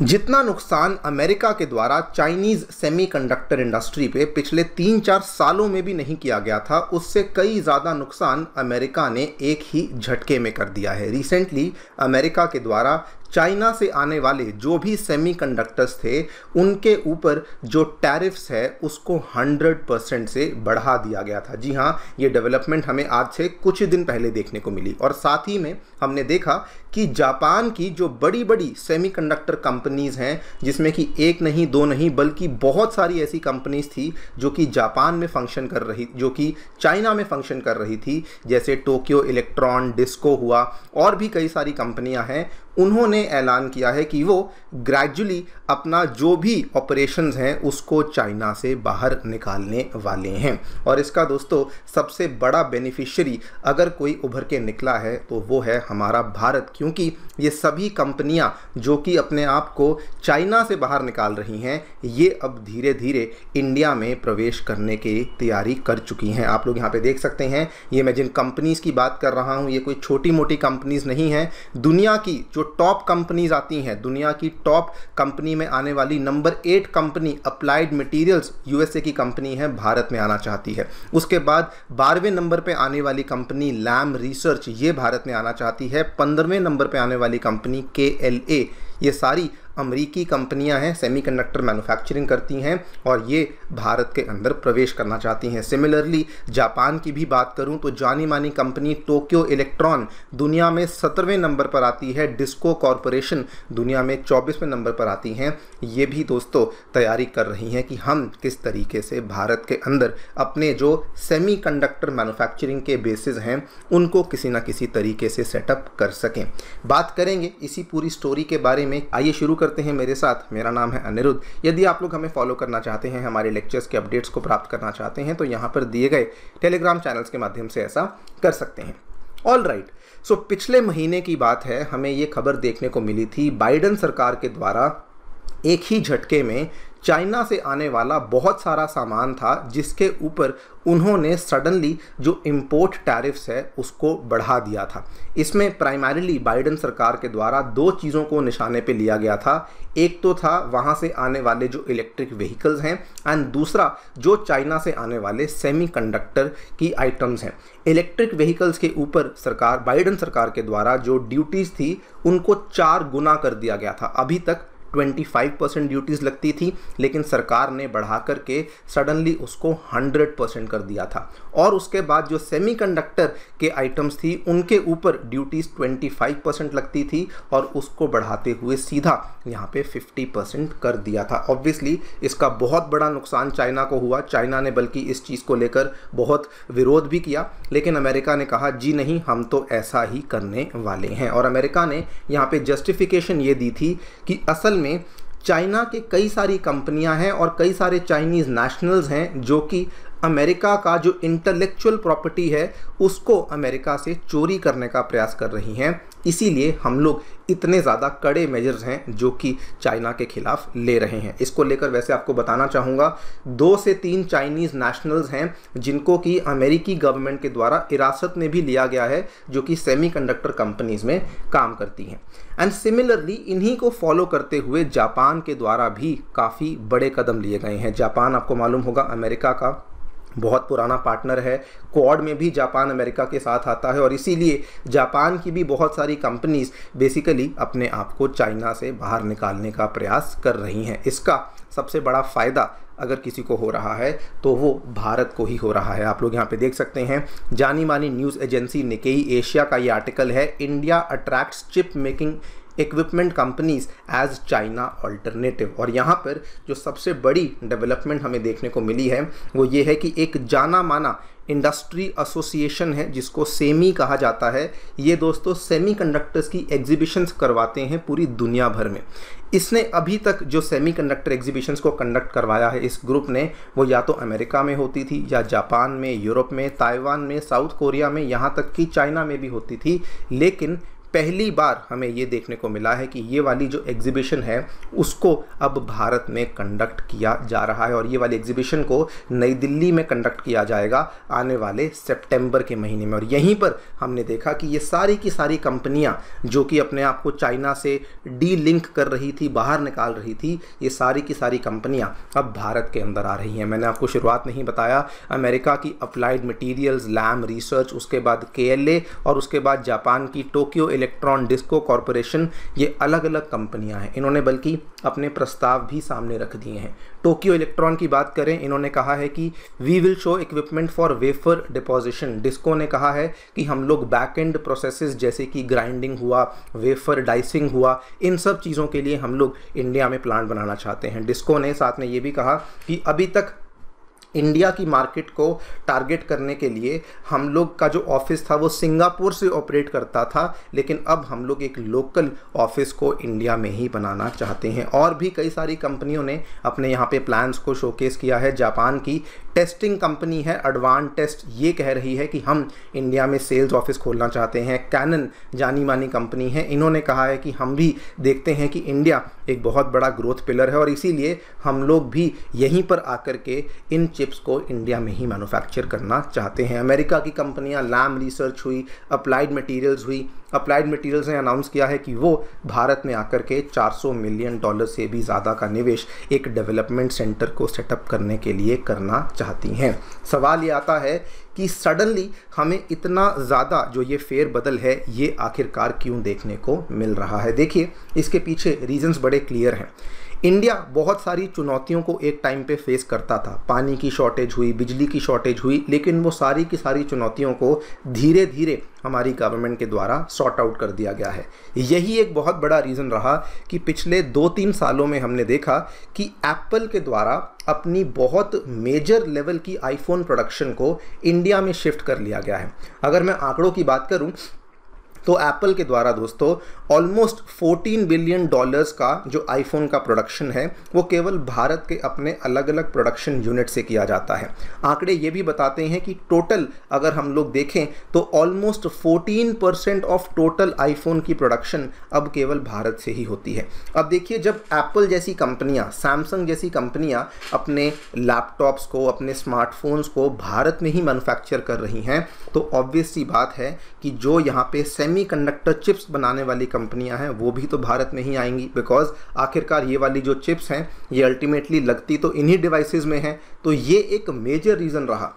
जितना नुकसान अमेरिका के द्वारा चाइनीज़ सेमीकंडक्टर इंडस्ट्री पे पिछले तीन चार सालों में भी नहीं किया गया था उससे कई ज़्यादा नुकसान अमेरिका ने एक ही झटके में कर दिया है रिसेंटली अमेरिका के द्वारा चाइना से आने वाले जो भी सेमीकंडक्टर्स थे उनके ऊपर जो टैरिफ्स है उसको 100 परसेंट से बढ़ा दिया गया था जी हाँ ये डेवलपमेंट हमें आज से कुछ दिन पहले देखने को मिली और साथ ही में हमने देखा कि जापान की जो बड़ी बड़ी सेमीकंडक्टर कंपनीज़ हैं जिसमें कि एक नहीं दो नहीं बल्कि बहुत सारी ऐसी कंपनीज़ थी जो कि जापान में फंक्शन कर रही जो कि चाइना में फंक्शन कर रही थी जैसे टोक्यो इलेक्ट्रॉन डिस्को हुआ और भी कई सारी कंपनियां हैं उन्होंने ऐलान किया है कि वो ग्रेजुअली अपना जो भी ऑपरेशंस हैं उसको चाइना से बाहर निकालने वाले हैं और इसका दोस्तों सबसे बड़ा बेनिफिशियरी अगर कोई उभर के निकला है तो वो है हमारा भारत क्योंकि ये सभी कंपनियां जो कि अपने आप को चाइना से बाहर निकाल रही हैं ये अब धीरे धीरे इंडिया में प्रवेश करने की तैयारी कर चुकी हैं आप लोग यहाँ पर देख सकते हैं ये मैं जिन कंपनीज़ की बात कर रहा हूँ ये कोई छोटी मोटी कंपनीज़ नहीं हैं दुनिया की जो टॉप कंपनीज आती हैं दुनिया की टॉप कंपनी में आने वाली number eight company applied materials USA की कंपनी है भारत में आना चाहती है उसके बाद बारहवें नंबर पे आने वाली कंपनी लैम रिसर्च ये भारत में आना चाहती है पंद्रहवें नंबर पे आने वाली कंपनी के एल ए ये सारी अमरीकी कंपनियां हैं सेमीकंडक्टर मैन्युफैक्चरिंग करती हैं और ये भारत के अंदर प्रवेश करना चाहती हैं सिमिलरली जापान की भी बात करूं तो जानी मानी कंपनी टोक्यो इलेक्ट्रॉन दुनिया में सत्रहवें नंबर पर आती है डिस्को कॉरपोरेशन दुनिया में चौबीसवें नंबर पर आती हैं ये भी दोस्तों तैयारी कर रही हैं कि हम किस तरीके से भारत के अंदर अपने जो कंडक्टर मैन्युफैक्चरिंग के बेसिस हैं उनको किसी ना किसी तरीके से सेटअप कर सकें बात करेंगे इसी पूरी स्टोरी के बारे में आइए शुरू करते हैं मेरे साथ मेरा नाम है अनिरुद्ध यदि आप लोग हमें फॉलो करना चाहते हैं हमारे लेक्चर्स के अपडेट्स को प्राप्त करना चाहते हैं तो यहाँ पर दिए गए टेलीग्राम चैनल्स के माध्यम से ऐसा कर सकते हैं ऑल राइट सो पिछले महीने की बात है हमें ये खबर देखने को मिली थी बाइडन सरकार के द्वारा एक ही झटके में चाइना से आने वाला बहुत सारा सामान था जिसके ऊपर उन्होंने सडनली जो इम्पोर्ट टैरिफ्स है उसको बढ़ा दिया था इसमें प्राइमरीली बाइडन सरकार के द्वारा दो चीज़ों को निशाने पे लिया गया था एक तो था वहाँ से आने वाले जो इलेक्ट्रिक व्हीकल्स हैं एंड दूसरा जो चाइना से आने वाले सेमीकंडक्टर की आइटम्स हैं इलेक्ट्रिक व्हीकल्स के ऊपर सरकार बाइडन सरकार के द्वारा जो ड्यूटीज़ थी उनको चार गुना कर दिया गया था अभी तक 25 परसेंट ड्यूटीज़ लगती थी लेकिन सरकार ने बढ़ा करके सडनली उसको 100 परसेंट कर दिया था और उसके बाद जो सेमीकंडक्टर के आइटम्स थी उनके ऊपर ड्यूटीज़ 25 परसेंट लगती थी और उसको बढ़ाते हुए सीधा यहाँ पे 50 परसेंट कर दिया था ऑब्वियसली इसका बहुत बड़ा नुकसान चाइना को हुआ चाइना ने बल्कि इस चीज़ को लेकर बहुत विरोध भी किया लेकिन अमेरिका ने कहा जी नहीं हम तो ऐसा ही करने वाले हैं और अमेरिका ने यहाँ पर जस्टिफिकेशन ये दी थी कि असल में चाइना के कई सारी कंपनियां हैं और कई सारे चाइनीज़ नेशनल्स हैं जो कि अमेरिका का जो इंटेलेक्चुअल प्रॉपर्टी है उसको अमेरिका से चोरी करने का प्रयास कर रही हैं इसीलिए हम लोग इतने ज़्यादा कड़े मेजर्स हैं जो कि चाइना के खिलाफ ले रहे हैं इसको लेकर वैसे आपको बताना चाहूँगा दो से तीन चाइनीज़ नेशनल्स हैं जिनको कि अमेरिकी गवर्नमेंट के द्वारा हिरासत में भी लिया गया है जो कि सेमीकंडक्टर कंपनीज में काम करती हैं एंड सिमिलरली इन्हीं को फॉलो करते हुए जापान के द्वारा भी काफ़ी बड़े कदम लिए गए हैं जापान आपको मालूम होगा अमेरिका का बहुत पुराना पार्टनर है क्वाड में भी जापान अमेरिका के साथ आता है और इसीलिए जापान की भी बहुत सारी कंपनीज बेसिकली अपने आप को चाइना से बाहर निकालने का प्रयास कर रही हैं इसका सबसे बड़ा फ़ायदा अगर किसी को हो रहा है तो वो भारत को ही हो रहा है आप लोग यहाँ पे देख सकते हैं जानी मानी न्यूज़ एजेंसी निकेई एशिया का ये आर्टिकल है India attracts chip making equipment companies as China alternative और यहाँ पर जो सबसे बड़ी डेवलपमेंट हमें देखने को मिली है वो ये है कि एक जाना माना इंडस्ट्री एसोसिएशन है जिसको सेमी कहा जाता है ये दोस्तों सेमीकंडक्टर्स की एग्जीबिशंस करवाते हैं पूरी दुनिया भर में इसने अभी तक जो सेमी कंडक्टर एग्जीबिशंस को कंडक्ट करवाया है इस ग्रुप ने वो या तो अमेरिका में होती थी या जापान में यूरोप में ताइवान में साउथ कोरिया में यहाँ तक कि चाइना में भी होती थी लेकिन पहली बार हमें ये देखने को मिला है कि ये वाली जो एग्ज़िबिशन है उसको अब भारत में कंडक्ट किया जा रहा है और ये वाली एग्ज़िबिशन को नई दिल्ली में कंडक्ट किया जाएगा आने वाले सितंबर के महीने में और यहीं पर हमने देखा कि ये सारी की सारी कंपनियाँ जो कि अपने आप को चाइना से डी लिंक कर रही थी बाहर निकाल रही थी ये सारी की सारी कंपनियाँ अब भारत के अंदर आ रही हैं मैंने आपको शुरुआत नहीं बताया अमेरिका की अप्लाइड मटीरियल्स लैम रिसर्च उसके बाद के और उसके बाद जापान की टोक्यो इलेक्ट्रॉन डिस्को कॉरपोरेशन ये अलग अलग कंपनियां हैं इन्होंने बल्कि अपने प्रस्ताव भी सामने रख दिए हैं टोक्यो इलेक्ट्रॉन की बात करें इन्होंने कहा है कि we will show equipment for wafer deposition Disco ने कहा है कि हम लोग बैक एंड प्रोसेसेस जैसे कि ग्राइंडिंग हुआ वेफर डाइसिंग हुआ इन सब चीज़ों के लिए हम लोग इंडिया में प्लांट बनाना चाहते हैं डिस्को ने साथ में ये भी कहा कि अभी तक इंडिया की मार्केट को टारगेट करने के लिए हम लोग का जो ऑफिस था वो सिंगापुर से ऑपरेट करता था लेकिन अब हम लोग एक लोकल ऑफिस को इंडिया में ही बनाना चाहते हैं और भी कई सारी कंपनियों ने अपने यहाँ पे प्लान्स को शोकेस किया है जापान की टेस्टिंग कंपनी है एडवान टेस्ट ये कह रही है कि हम इंडिया में सेल्स ऑफिस खोलना चाहते हैं कैनन जानी मानी कंपनी है इन्होंने कहा है कि हम भी देखते हैं कि इंडिया एक बहुत बड़ा ग्रोथ पिलर है और इसीलिए हम लोग भी यहीं पर आकर के इन चिप्स को इंडिया में ही मैनुफैक्चर करना चाहते हैं अमेरिका की कंपनियाँ लैम रिसर्च हुई अप्लाइड मटीरियल्स हुई अप्लाइड मटेरियल्स ने अनाउंस किया है कि वो भारत में आकर के 400 मिलियन डॉलर से भी ज़्यादा का निवेश एक डेवलपमेंट सेंटर को सेटअप करने के लिए करना चाहती हैं सवाल ये आता है कि सडनली हमें इतना ज़्यादा जो ये फेर बदल है ये आखिरकार क्यों देखने को मिल रहा है देखिए इसके पीछे रीजन्स बड़े क्लियर हैं इंडिया बहुत सारी चुनौतियों को एक टाइम पे फेस करता था पानी की शॉर्टेज हुई बिजली की शॉर्टेज हुई लेकिन वो सारी की सारी चुनौतियों को धीरे धीरे हमारी गवर्नमेंट के द्वारा सॉर्ट आउट कर दिया गया है यही एक बहुत बड़ा रीज़न रहा कि पिछले दो तीन सालों में हमने देखा कि एप्पल के द्वारा अपनी बहुत मेजर लेवल की आईफोन प्रोडक्शन को इंडिया में शिफ्ट कर लिया गया है अगर मैं आंकड़ों की बात करूं तो एप्पल के द्वारा दोस्तों ऑलमोस्ट 14 बिलियन डॉलर्स का जो आईफोन का प्रोडक्शन है वो केवल भारत के अपने अलग अलग प्रोडक्शन यूनिट से किया जाता है आंकड़े ये भी बताते हैं कि टोटल अगर हम लोग देखें तो almost 14 percent of total iPhone की प्रोडक्शन अब केवल भारत से ही होती है अब देखिए जब एप्पल जैसी कंपनियाँ सैमसंग जैसी कंपनियाँ अपने लैपटॉप्स को अपने स्मार्टफोन्स को भारत में ही मैनुफैक्चर कर रही हैं तो ऑब्वियस सी बात है कि जो यहाँ पे सेमीकंडक्टर चिप्स बनाने वाली कंपनियां हैं वो भी तो भारत में ही आएंगी बिकॉज आखिरकार ये वाली जो चिप्स हैं ये अल्टीमेटली लगती तो इन्हीं डिवाइसेस में हैं तो ये एक मेजर रीज़न रहा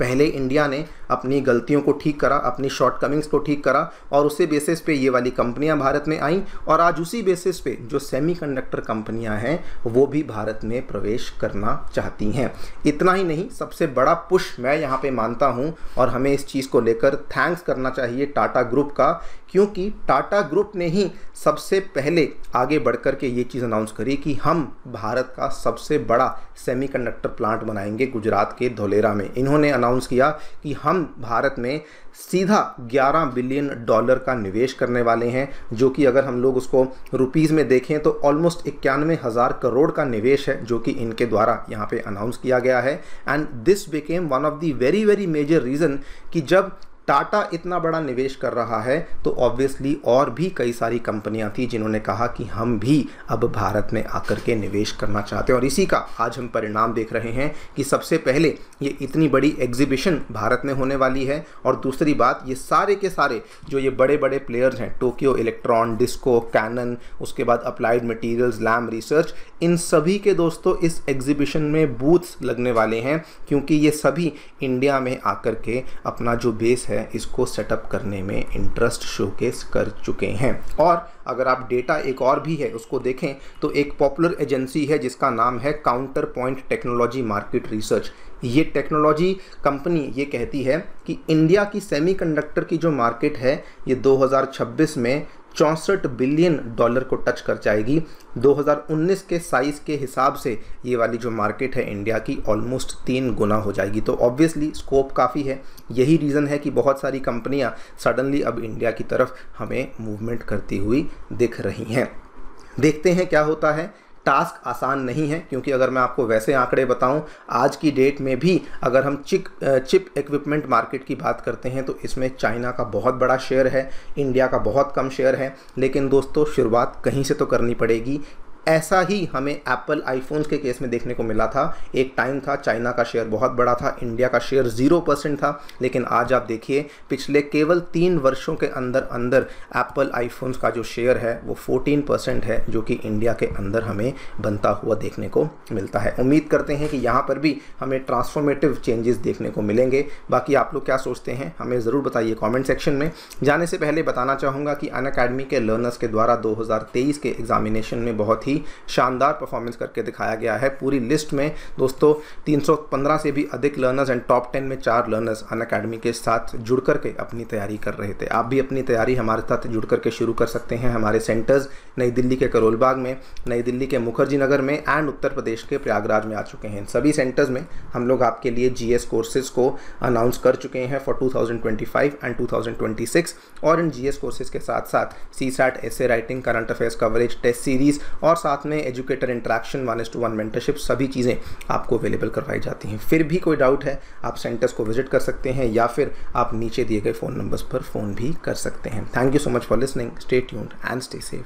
पहले इंडिया ने अपनी गलतियों को ठीक करा अपनी शॉर्टकमिंग्स को ठीक करा और उसी बेसिस पे ये वाली कंपनियां भारत में आईं और आज उसी बेसिस पे जो सेमीकंडक्टर कंपनियां हैं वो भी भारत में प्रवेश करना चाहती हैं इतना ही नहीं सबसे बड़ा पुश मैं यहाँ पर मानता हूँ और हमें इस चीज़ को लेकर थैंक्स करना चाहिए टाटा ग्रुप का क्योंकि टाटा ग्रुप ने ही सबसे पहले आगे बढ़ के ये चीज़ अनाउंस करी कि हम भारत का सबसे बड़ा सेमीकंडक्टर प्लांट बनाएंगे गुजरात के धोलेरा में इन्होंने अनाउंस अनाउंस किया कि हम भारत में सीधा 11 बिलियन डॉलर का निवेश करने वाले हैं जो कि अगर हम लोग उसको रुपीज़ में देखें तो ऑलमोस्ट इक्यानवे हज़ार करोड़ का निवेश है जो कि इनके द्वारा यहाँ पे अनाउंस किया गया है and this became one of the very very major reason कि जब टाटा इतना बड़ा निवेश कर रहा है तो ऑब्वियसली और भी कई सारी कंपनियां थी जिन्होंने कहा कि हम भी अब भारत में आकर के निवेश करना चाहते हैं और इसी का आज हम परिणाम देख रहे हैं कि सबसे पहले ये इतनी बड़ी एग्जीबिशन भारत में होने वाली है और दूसरी बात ये सारे के सारे जो ये बड़े बड़े प्लेयर्स हैं टोक्यो इलेक्ट्रॉन डिस्को कैनन उसके बाद अप्लाइड मटीरियल्स लैम रिसर्च इन सभी के दोस्तों इस एग्जीबिशन में बूथ्स लगने वाले हैं क्योंकि ये सभी इंडिया में आकर के अपना जो बेस है इसको सेटअप करने में इंटरेस्ट शोकेस कर चुके हैं और अगर आप डेटा एक और भी है उसको देखें तो एक पॉपुलर एजेंसी है जिसका नाम है Counterpoint technology market research ये टेक्नोलॉजी कंपनी ये कहती है कि इंडिया की सेमीकंडक्टर की जो मार्केट है ये 2026 में चौंसठ बिलियन डॉलर को टच कर जाएगी 2019 के साइज़ के हिसाब से ये वाली जो मार्केट है इंडिया की ऑलमोस्ट तीन गुना हो जाएगी तो ऑब्वियसली स्कोप काफ़ी है यही रीज़न है कि बहुत सारी कंपनियां सडनली अब इंडिया की तरफ हमें मूवमेंट करती हुई दिख रही हैं देखते हैं क्या होता है टास्क आसान नहीं है क्योंकि अगर मैं आपको वैसे आंकड़े बताऊं आज की डेट में भी अगर हम चिक चिप इक्विपमेंट मार्केट की बात करते हैं तो इसमें चाइना का बहुत बड़ा शेयर है इंडिया का बहुत कम शेयर है लेकिन दोस्तों शुरुआत कहीं से तो करनी पड़ेगी ऐसा ही हमें एप्पल आईफोन्स के केस में देखने को मिला था एक टाइम था चाइना का शेयर बहुत बड़ा था इंडिया का शेयर ज़ीरो परसेंट था लेकिन आज आप देखिए पिछले केवल तीन वर्षों के अंदर अंदर एप्पल आईफोन्स का जो शेयर है वो फोर्टीन परसेंट है जो कि इंडिया के अंदर हमें बनता हुआ देखने को मिलता है उम्मीद करते हैं कि यहाँ पर भी हमें ट्रांसफॉर्मेटिव चेंजेस देखने को मिलेंगे बाकी आप लोग क्या सोचते हैं हमें ज़रूर बताइए कॉमेंट सेक्शन में जाने से पहले बताना चाहूँगा कि अन के लर्नर्स के द्वारा दो के एग्जामिनेशन में बहुत ही ही शानदार परफॉर्मेंस करके दिखाया गया है पूरी लिस्ट में दोस्तों 315 से भी अधिक लर्नर्स एंड टॉप 10 में चार लर्नर्स अन अकेडमी के साथ जुड़ करके अपनी तैयारी कर रहे थे आप भी अपनी तैयारी हमारे साथ जुड़ करके शुरू कर सकते हैं हमारे सेंटर्स नई दिल्ली के करोलबाग में नई दिल्ली के मुखर्जी नगर में एंड उत्तर प्रदेश के प्रयागराज में आ चुके हैं सभी सेंटर्स में हम लोग आपके लिए जी कोर्सेज को अनाउंस कर चुके हैं फॉर 2025 एंड 2026 और इन जी कोर्सेज के साथ साथ CSAT essay writing current affairs coverage test series और साथ में educator interaction one is to one mentorship सभी चीज़ें आपको अवेलेबल करवाई जाती हैं फिर भी कोई डाउट है आप सेंटर्स को विजिट कर सकते हैं या फिर आप नीचे दिए गए फ़ोन नंबर्स पर फ़ोन भी कर सकते हैं thank you so much for listening stay tuned and stay safe